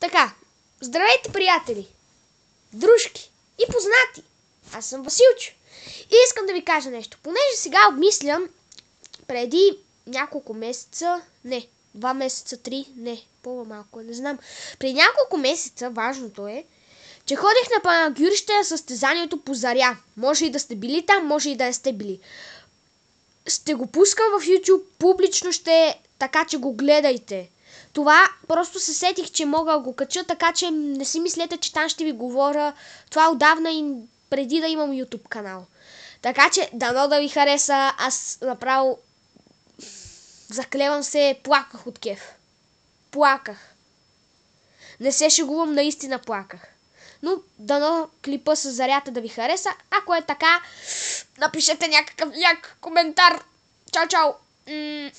Така, здравейте, приятели, дружки и познати! Аз съм Василчо и искам да ви кажа нещо. Понеже сега обмислям, преди няколко месеца, не, два месеца, три, не, по-малко, не знам. Преди няколко месеца, важното е, че ходих на панагюрище на състезанието по заря. Може и да сте били там, може и да не сте били. Ще го пускам в YouTube, публично ще е, така че го гледайте. Това просто се сетих, че мога да го кача, така че не си мислете, че там ще ви говоря. Това отдавна и преди да имам YouTube канал. Така че, дано да ви хареса, аз направо заклевам се, плаках от кеф. Плаках. Не се шегувам, наистина плаках. Но дано клипа с зарята да ви хареса. Ако е така, напишете някакъв як коментар. Чао, чао!